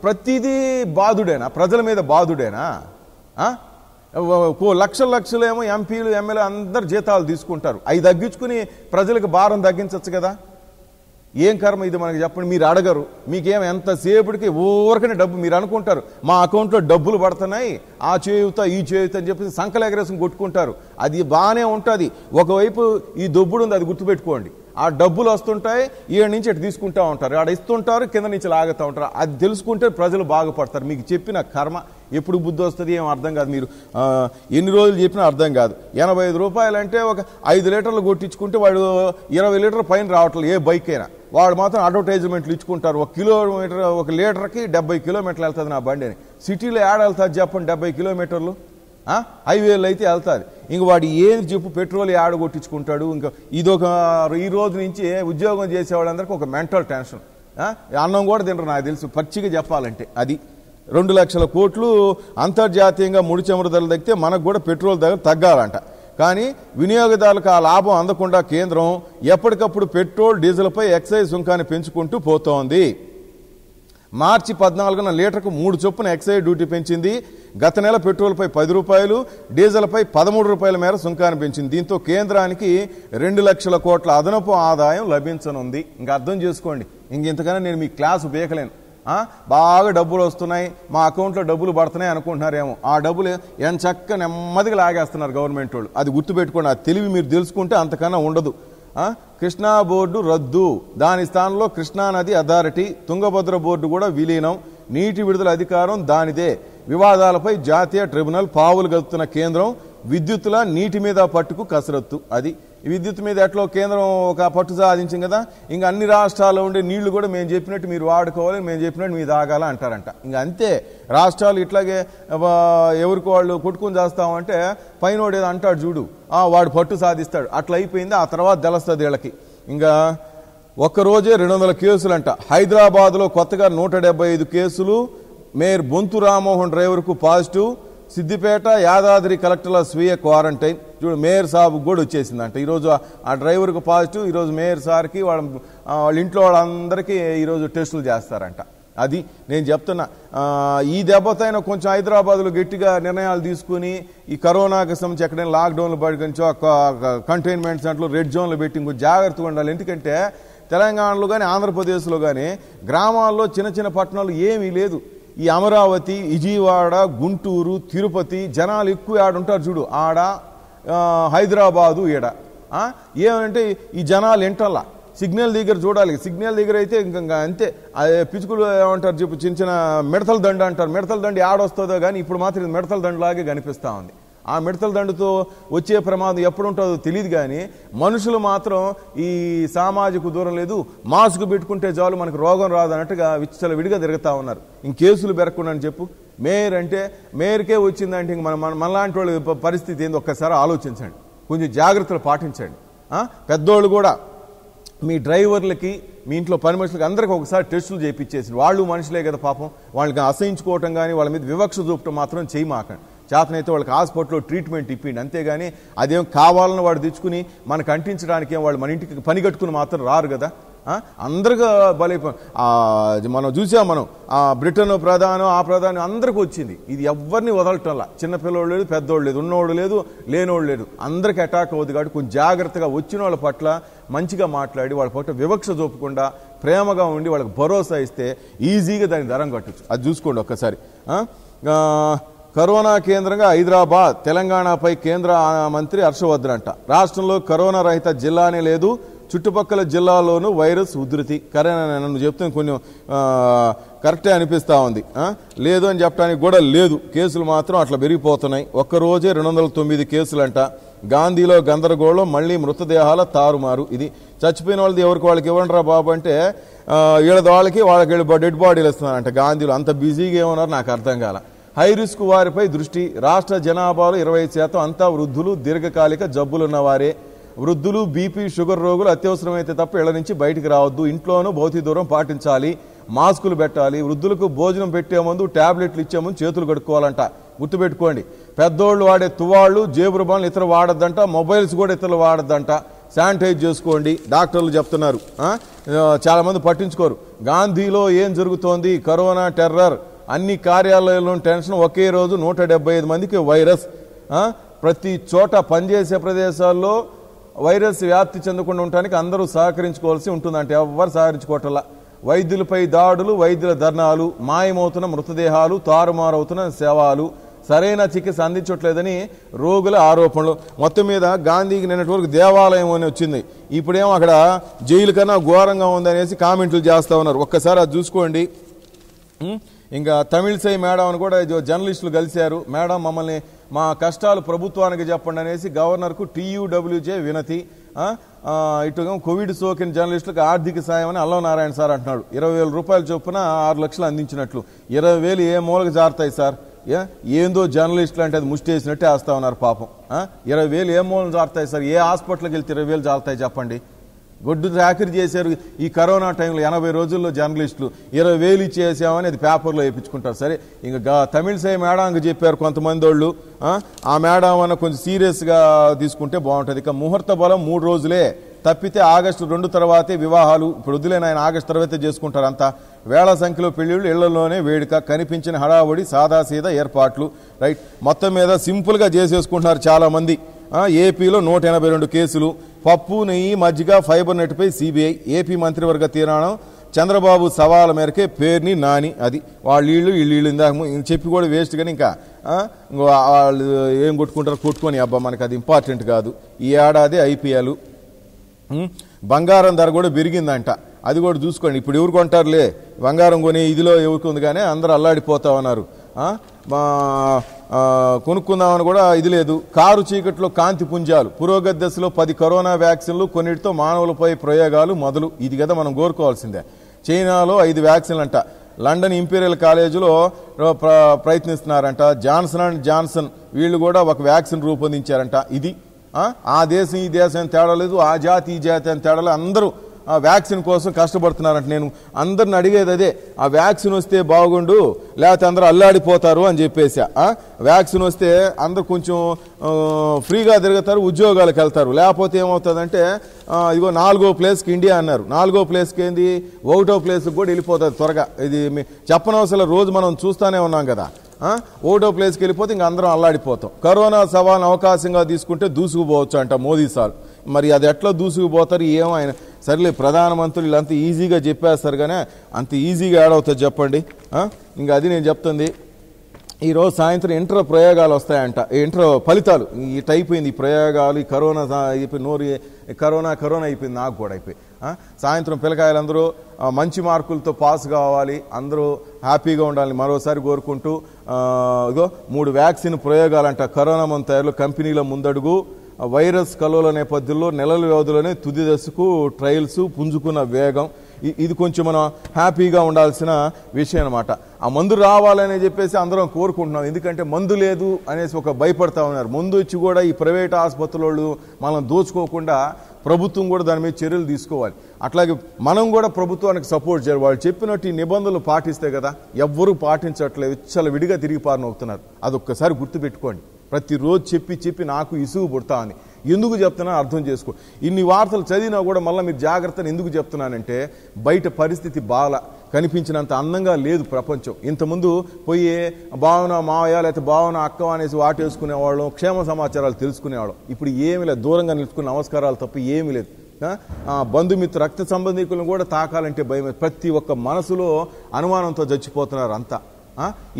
ప్రతిదీ బాధుడేనా ప్రజల మీద బాధుడేనా లక్షల లక్షలేమో ఎంపీలు ఎమ్మెల్యే అందరు జీతాలు తీసుకుంటారు అవి తగ్గించుకుని ప్రజలకు భారం తగ్గించవచ్చు కదా ఏం కర్మ ఇది మనకి చెప్పండి మీరు అడగరు మీకేం ఎంతసేపటికి ఊరకనే డబ్బు మీరు అనుకుంటారు మా అకౌంట్లో డబ్బులు పడుతున్నాయి ఆ చేయుత ఈ చేయుత అని చెప్పేసి సంకలేగరేసం కొట్టుకుంటారు అది బాగానే ఉంటుంది ఒకవైపు ఈ దొబ్బుడు ఉంది అది గుర్తుపెట్టుకోండి ఆ డబ్బులు వస్తుంటాయి ఈడ నుంచి ఇటు తీసుకుంటూ ఉంటారు ఆడ ఇస్తుంటారు కింద నుంచి లాగుతూ ఉంటారు అది తెలుసుకుంటే ప్రజలు బాగుపడతారు మీకు చెప్పిన కర్మ ఎప్పుడు బుద్ధి వస్తుంది ఏం అర్థం కాదు మీరు ఎన్ని రోజులు చెప్పినా అర్థం కాదు ఎనభై ఐదు రూపాయలు అంటే ఒక ఐదు లీటర్లు కొట్టించుకుంటే వాడు ఇరవై లీటర్ పైన రావట్లేదు ఏ బైక్ అయినా వాడు మాత్రం అడ్వర్టైజ్మెంట్లు ఇచ్చుకుంటారు ఒక కిలోమీటర్ ఒక లీటర్కి డెబ్బై కిలోమీటర్లు వెళ్తుంది నా బండి అని సిటీలో ఏడ వెళ్తుంది చెప్పండి డెబ్బై కిలోమీటర్లు హైవేలు అయితే వెళ్తారు ఇంక వాడు ఏం చెప్పు పెట్రోల్ ఆడ కొట్టించుకుంటాడు ఇంకా ఇదొక ఈ రోజు నుంచి ఉద్యోగం చేసేవాళ్ళందరికి ఒక మెంటల్ టెన్షన్ అన్నం కూడా తినరు నాకు తెలుసు పచ్చిగా చెప్పాలంటే అది రెండు లక్షల కోట్లు అంతర్జాతీయంగా ముడి చమురు ధరలు తగ్గితే మనకు కూడా పెట్రోల్ ధర తగ్గాలంట కానీ వినియోగదారులకు ఆ లాభం అందకుండా కేంద్రం ఎప్పటికప్పుడు పెట్రోల్ డీజిల్పై ఎక్సైజ్ సుంకాన్ని పెంచుకుంటూ పోతోంది మార్చి పద్నాలుగున లీటర్కు మూడు చొప్పున ఎక్సైజ్ డ్యూటీ పెంచింది గత నెల పెట్రోల్పై పది రూపాయలు డీజిల్పై పదమూడు రూపాయల మేర సుంకాన్ని పెంచింది దీంతో కేంద్రానికి రెండు లక్షల కోట్ల అదనపు ఆదాయం లభించనుంది ఇంక అర్థం చేసుకోండి ఇంక ఇంతకన్నా నేను మీ క్లాసు బీకలేను బాగా డబ్బులు వస్తున్నాయి మా అకౌంట్లో డబ్బులు పడుతున్నాయి అనుకుంటున్నారేమో ఆ డబ్బులు ఎంచక్క నెమ్మదిగా లాగేస్తున్నారు గవర్నమెంట్ వాళ్ళు అది గుర్తుపెట్టుకోండి ఆ తెలివి మీరు తెలుసుకుంటే అంతకన్నా ఉండదు కృష్ణా బోర్డు రద్దు దాని స్థానంలో కృష్ణానది అథారిటీ తుంగభద్ర బోర్డు కూడా విలీనం నీటి విడుదల అధికారం దానిదే వివాదాలపై జాతీయ ట్రిబ్యునల్ పావులు గలుపుతున్న కేంద్రం విద్యుత్తుల నీటి మీద పట్టుకు కసరత్తు అది విద్యుత్ మీద ఎట్లో కేంద్రం ఒక పట్టు సాధించింది కదా ఇంకా అన్ని రాష్ట్రాల్లో ఉండే నీళ్లు కూడా మేము చెప్పినట్టు మీరు వాడుకోవాలి మేము చెప్పినట్టు మీరు తాగాల అంటారంట ఇంకా అంతే రాష్ట్రాలు ఇట్లాగే ఎవరికి వాళ్ళు కొట్టుకుని చేస్తామంటే పైన ఏదో అంటాడు చూడు వాడు పట్టు సాధిస్తాడు అట్లా అయిపోయింది ఆ తర్వాత తెలుస్తుంది వీళ్ళకి ఇంకా ఒక్కరోజే రెండు వందల కేసులు అంట హైదరాబాద్లో కొత్తగా నూట కేసులు మేయర్ బొంతు రామ్మోహన్ డ్రైవర్కు పాజిటివ్ సిద్దిపేట యాదాద్రి కలెక్టర్ల స్వీయ క్వారంటైన్ చూడు మేయర్ సాబుకు కూడా వచ్చేసిందంట ఈరోజు ఆ డ్రైవర్కు పాజిటివ్ ఈరోజు మేయర్ సార్కి వాళ్ళ వాళ్ళ ఇంట్లో వాళ్ళందరికీ ఈరోజు టెస్టులు చేస్తారంట అది నేను చెప్తున్నా ఈ దెబ్బతైన కొంచెం హైదరాబాద్లో గట్టిగా నిర్ణయాలు తీసుకుని ఈ కరోనాకి సంబంధించి ఎక్కడైనా లాక్డౌన్లు పడికించో కంటైన్మెంట్ సెంటర్లు రెడ్ జోన్లు పెట్టి కొంచెం జాగ్రత్తగా ఉండాలి ఎందుకంటే తెలంగాణలో కానీ ఆంధ్రప్రదేశ్లో కానీ గ్రామాల్లో చిన్న చిన్న పట్టణాలు ఏమీ లేదు ఈ అమరావతి విజయవాడ గుంటూరు తిరుపతి జనాలు ఎక్కువ ఆడ ఉంటారు చూడు ఆడ హైదరాబాదు ఈడ ఏమంటే ఈ జనాలు ఎంటల్లా సిగ్నల్ దగ్గర చూడాలి సిగ్నల్ దగ్గర అయితే ఇంకా అంతే పిచుకులు ఏమంటారు చెప్పు చిన్న చిన్న మిడతల దండ అంటారు మిడతల దండి ఆడొస్తుందో కానీ ఇప్పుడు మాత్రం మిడతల దండలాగే కనిపిస్తూ ఉంది ఆ మిడతల దండుతో వచ్చే ప్రమాదం ఎప్పుడు ఉంటుందో తెలియదు కానీ మనుషులు మాత్రం ఈ సామాజిక దూరం లేదు మాస్క్ పెట్టుకుంటే చాలు మనకు రోగం రాదు అన్నట్టుగా విచ్చల విడిగా తిరుగుతూ ఉన్నారు ఇంకేసులు బెరకుండా అని చెప్పు మేయర్ అంటే మేయర్కే వచ్చిందంటే ఇంక మన మనలాంటి వాళ్ళ పరిస్థితి ఏంది ఒక్కసారి ఆలోచించండి కొంచెం జాగ్రత్తలు పాటించండి పెద్దోళ్ళు కూడా మీ డ్రైవర్లకి మీ ఇంట్లో పని మనుషులకి అందరికీ ఒకసారి టెస్టులు చేయించేసి వాళ్ళు మనుషులే కదా పాపం వాళ్ళకి అసహించుకోవటం కానీ వాళ్ళ మీద వివక్ష చూపటం మాత్రం చేయమాకండి చేతనైతే వాళ్ళకి హాస్పిటల్లో ట్రీట్మెంట్ ఇప్పిండి అంతేగాని అదేం కావాలని వాడు తెచ్చుకుని మనకు అంటించడానికి ఏం వాళ్ళు మన ఇంటికి పని కట్టుకుని మాత్రం రారు కదా అందరిగా బలైపో మనం చూసాం మనం బ్రిటన్ ప్రధానం ఆ ప్రధానం అందరికి వచ్చింది ఇది ఎవరిని వదలటంలా చిన్నపిల్లోడు లేదు పెద్దోళ్ళు లేదు ఉన్నోడు లేదు లేనోడు లేదు అందరికి అటాక్ అవుతుంది కాబట్టి కొంచెం జాగ్రత్తగా వచ్చిన వాళ్ళ పట్ల మంచిగా మాట్లాడి వాళ్ళ పట్ల వివక్ష చూపకుండా ప్రేమగా ఉండి వాళ్ళకి భరోసా ఇస్తే ఈజీగా దాని దరం కట్టచ్చు అది చూసుకోండి ఒక్కసారి కరోనా కేంద్రంగా హైదరాబాద్ తెలంగాణపై కేంద్ర మంత్రి హర్షవర్ధన్ అంట రాష్ట్రంలో కరోనా రహిత జిల్లానే లేదు చుట్టుపక్కల జిల్లాలోనూ వైరస్ ఉధృతి కరే నన్ను చెప్తుంది కొంచెం కరెక్టే అనిపిస్తూ ఉంది లేదు అని చెప్పడానికి కూడా లేదు కేసులు మాత్రం అట్లా పెరిగిపోతున్నాయి ఒక్కరోజే రెండు వందల తొమ్మిది కేసులంట గాంధీలో గందరగోళం మళ్ళీ మృతదేహాల తారుమారు ఇది చచ్చిపోయిన వాళ్ళది ఎవరికి వాళ్ళకి ఇవ్వండిరా బాబు అంటే వీళ్ళది వాళ్ళకి వాళ్ళకి డెడ్ బాడీలు ఇస్తున్నారంట గాంధీలో అంత బిజీగా ఏమన్నారు నాకు అర్థం కాలే హై రిస్క్ వారిపై దృష్టి రాష్ట్ర జనాభాలో ఇరవై శాతం అంతా వృద్ధులు దీర్ఘకాలిక జబ్బులున్న వారే వృద్ధులు బీపీ షుగర్ రోగులు అత్యవసరమైతే తప్ప ఇళ్ల నుంచి బయటికి రావద్దు ఇంట్లోనూ భౌతిక దూరం పాటించాలి మాస్కులు పెట్టాలి వృద్ధులకు భోజనం పెట్టే ముందు ట్యాబ్లెట్లు ఇచ్చే ముందు చేతులు కడుక్కోవాలంట గుర్తుపెట్టుకోండి పెద్దోళ్ళు వాడే తువాళ్ళు జేబు రుబాన్లు ఇతరులు వాడద్దంట మొబైల్స్ కూడా ఇతరులు వాడద్దంట శానిటైజ్ చేసుకోండి డాక్టర్లు చెప్తున్నారు చాలామంది పట్టించుకోరు గాంధీలో ఏం జరుగుతోంది కరోనా టెర్రర్ అన్ని కార్యాలయాల్లో టెన్షన్ ఒకే రోజు నూట మందికి వైరస్ ప్రతి చోట పనిచేసే ప్రదేశాల్లో వైరస్ వ్యాప్తి చెందకుండా ఉండటానికి అందరూ సహకరించుకోవాల్సి ఉంటుందంటే ఎవ్వరు సహకరించుకోవటలా వైద్యులపై దాడులు వైద్యుల ధర్నాలు మాయమవుతున్న మృతదేహాలు తారుమారవుతున్న సేవలు సరైన చికిత్స అందించట్లేదని రోగుల ఆరోపణలు మొత్తం మీద గాంధీకి నిన్నటి వరకు దేవాలయం అని వచ్చింది ఇప్పుడేమో అక్కడ జైలు కన్నా ఘోరంగా ఉందనేసి కామెంట్లు చేస్తూ ఉన్నారు ఒక్కసారి అది చూసుకోండి ఇంకా తమిళసై మేడం అని కూడా జర్నలిస్టులు కలిశారు మేడం మమ్మల్ని మా కష్టాలు ప్రభుత్వానికి చెప్పండి అనేసి గవర్నర్కు టీయూడబ్ల్యూజే వినతి ఇటుగా కోవిడ్ సోకిన జర్నలిస్టులకు ఆర్థిక సాయం అని అల్లవనారాయణ సార్ అంటున్నాడు ఇరవై వేల రూపాయల చొప్పున ఆరు లక్షలు అందించినట్లు ఇరవై వేలు ఏ మూలకు జారుతాయి సార్ ఏందో జర్నలిస్టులు అంటే అది ముష్టేసినట్టే వేస్తా ఉన్నారు పాపం ఇరవై వేలు ఏ మూలం జారుతాయి సార్ ఏ హాస్పిటల్కి వెళ్తే ఇరవై వేలు జారుతాయి చెప్పండి గొడ్డు రాకరి చేశారు ఈ కరోనా టైంలో ఎనభై రోజుల్లో జర్నలిస్టులు ఇరవై వేలు ఇచ్చేసామని అది పేపర్లో వేయించుకుంటారు సరే ఇంకా తమిళసై మేడంకి చెప్పారు కొంతమంది వాళ్ళు ఆ మేడం అన్న కొంచెం సీరియస్గా తీసుకుంటే బాగుంటుంది ఇక ముహూర్త బలం మూడు రోజులే తప్పితే ఆగస్టు రెండు తర్వాతే వివాహాలు ఇప్పుడు వదిలేన ఆయన ఆగస్టు తర్వాతే చేసుకుంటారు అంతా వేల సంఖ్యలో పెళ్లిళ్ళు ఇళ్లలోనే వేడుక కనిపించిన హడావుడి సాదాసీదా ఏర్పాట్లు రైట్ మొత్తం మీద సింపుల్గా చేసేసుకుంటున్నారు చాలామంది ఏపీలో నూట ఎనభై రెండు కేసులు పప్పు నెయ్యి మజ్జిగ ఫైబర్ నెట్పై సిబిఐ ఏపీ మంత్రివర్గ తీరాణం చంద్రబాబు సవాల మేరకే పేరుని నాని అది వాళ్ళు వీళ్ళు ఇళ్ళు ఇందాక చెప్పి కూడా వేస్ట్ కానీ ఇంకా వాళ్ళు ఏం కొట్టుకుంటారో కొట్టుకొని అబ్బా మనకు అది ఇంపార్టెంట్ కాదు ఈ ఏడాది ఐపీఎల్ బంగారం ధర కూడా పెరిగిందంట అది కూడా చూసుకోండి ఇప్పుడు ఎవరు కొంటారులే బంగారం కొని ఇదిలో ఎవరికి ఉంది కానీ అందరూ అల్లాడిపోతా ఉన్నారు కొనుక్కుందామని కూడా ఇది లేదు కారు చీకట్లో కాంతి పుంజాలు పురోగతి దశలో పది కరోనా వ్యాక్సిన్లు కొన్నిటితో మానవులపై ప్రయోగాలు మొదలు ఇది కదా మనం కోరుకోవాల్సిందే చైనాలో ఐదు వ్యాక్సిన్లు అంట లండన్ ఇంపీరియల్ కాలేజీలో ప్రయత్నిస్తున్నారంట జాన్సన్ అండ్ జాన్సన్ వీళ్ళు కూడా ఒక వ్యాక్సిన్ రూపొందించారంట ఇది ఆ దేశం ఈ దేశం తేడా లేదు ఆ జాతి ఈ జాతి అని తేడా అందరూ ఆ వ్యాక్సిన్ కోసం కష్టపడుతున్నారంట నేను అందరిని అడిగేది అదే ఆ వ్యాక్సిన్ వస్తే బాగుండు లేకపోతే అందరూ అల్లాడిపోతారు అని చెప్పేసి వ్యాక్సిన్ వస్తే అందరు కొంచెం ఫ్రీగా తిరుగుతారు ఉద్యోగాలకు వెళ్తారు లేకపోతే ఏమవుతుందంటే ఇగో నాలుగో ప్లేస్కి ఇండియా అన్నారు నాలుగో ప్లేస్కి ఏంది ఒకటో ప్లేస్కి కూడా వెళ్ళిపోతుంది త్వరగా ఇది చెప్పనవసరం రోజు మనం చూస్తూనే ఉన్నాం కదా ఓటో ప్లేస్కి వెళ్ళిపోతే ఇంక అందరం అల్లాడిపోతాం కరోనా సవాల్ అవకాశంగా తీసుకుంటే దూసుకుపోవచ్చు అంట మోదీ సార్ మరి అది ఎట్లా దూసుకుపోతారు ఏమో ఆయన సర్లే ప్రధానమంత్రులు అంత ఈజీగా చెప్పేస్తారు కానీ అంత ఈజీగా యాడ్ అవుతుంది చెప్పండి ఇంకా అది నేను చెప్తుంది ఈరోజు సాయంత్రం ఇంటర్ ప్రయోగాలు వస్తాయంట ఇంటర్ ఫలితాలు ఈ అయిపోయింది ఈ ప్రయోగాలు ఈ కరోనా అయిపోయి నోరు కరోనా కరోనా అయిపోయింది నాకు కూడా అయిపోయి సాయంత్రం పిల్లకాయలందరూ మంచి మార్కులతో పాస్ కావాలి అందరూ హ్యాపీగా ఉండాలని మరోసారి కోరుకుంటూ ఇదో మూడు వ్యాక్సిన్ ప్రయోగాలంట కరోనా మన తయారులో కంపెనీల ముందడుగు వైరస్ కలువల నేపథ్యంలో నెలల వ్యవధిలోనే తుది దశకు ట్రయల్స్ పుంజుకున్న వేగం ఇది కొంచెం మనం హ్యాపీగా ఉండాల్సిన విషయం అనమాట ఆ మందు రావాలని చెప్పేసి అందరం కోరుకుంటున్నాం ఎందుకంటే మందు లేదు అనేసి ఒక భయపడతా ఉన్నారు మందు వచ్చి కూడా ఈ ప్రైవేట్ వాళ్ళు మనం దోచుకోకుండా ప్రభుత్వం కూడా దాని మీద చర్యలు తీసుకోవాలి అట్లాగే మనం కూడా ప్రభుత్వానికి సపోర్ట్ చేయాలి వాళ్ళు చెప్పినట్టు ఈ నిబంధనలు పాటిస్తే కదా ఎవ్వరూ పాటించట్లేదు విడిగా తిరిగి పారినవుతున్నారు అదొక్కసారి గుర్తుపెట్టుకోండి ప్రతిరోజు చెప్పి చెప్పి నాకు ఇసుగు పుడతా అని ఎందుకు చెప్తున్నా అర్థం చేసుకో ఇన్ని వార్తలు చదివినా కూడా మళ్ళీ మీరు జాగ్రత్తను ఎందుకు చెప్తున్నానంటే బయట పరిస్థితి బాల కనిపించినంత అందంగా లేదు ప్రపంచం ఇంతకుముందు పోయి భావన మావయ్య లేకపోతే భావన అక్క అనేసి వాటేసుకునేవాళ్ళం క్షేమ సమాచారాలు తెలుసుకునేవాళ్ళం ఇప్పుడు ఏమి లేదు దూరంగా నిలుచుకున్న నమస్కారాలు తప్ప ఏమీ లేదు బంధుమిత్ర రక్త సంబంధికులను కూడా తాకాలంటే భయం ప్రతి ఒక్క మనసులో అనుమానంతో చచ్చిపోతున్నారు అంతా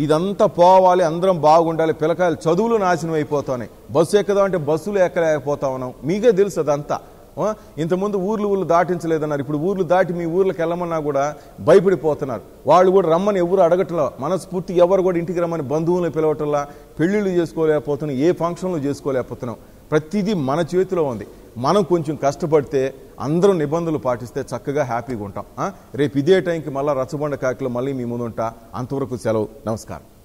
ఇదంతా పోవాలి అందరం బాగుండాలి పిల్లకాయలు చదువులు నాశనం అయిపోతున్నాయి బస్సు ఎక్కదామంటే బస్సులు ఎక్కలేకపోతా ఉన్నాం మీకే తెలుసు అదంతా ఇంతకుముందు ఊర్లు ఊర్లు దాటించలేదన్నారు ఇప్పుడు ఊర్లు దాటి మీ ఊర్లకు వెళ్ళమన్నా కూడా భయపడిపోతున్నారు వాళ్ళు కూడా రమ్మని ఎవరు అడగట్లా మనస్ఫూర్తి ఎవరు కూడా ఇంటికి రమ్మని బంధువులను పిలవటంలా పెళ్ళిళ్ళు చేసుకోలేకపోతున్నాం ఏ ఫంక్షన్లు చేసుకోలేకపోతున్నాం ప్రతిదీ మన చేతిలో ఉంది మనం కొంచెం కష్టపడితే అందరూ నిబంధనలు పాటిస్తే చక్కగా హ్యాపీగా ఉంటాం రేపు ఇదే టైంకి మళ్ళీ రచ్చబండ కాకిలో మళ్ళీ మీ ముందుంటా అంతవరకు సెలవు నమస్కారం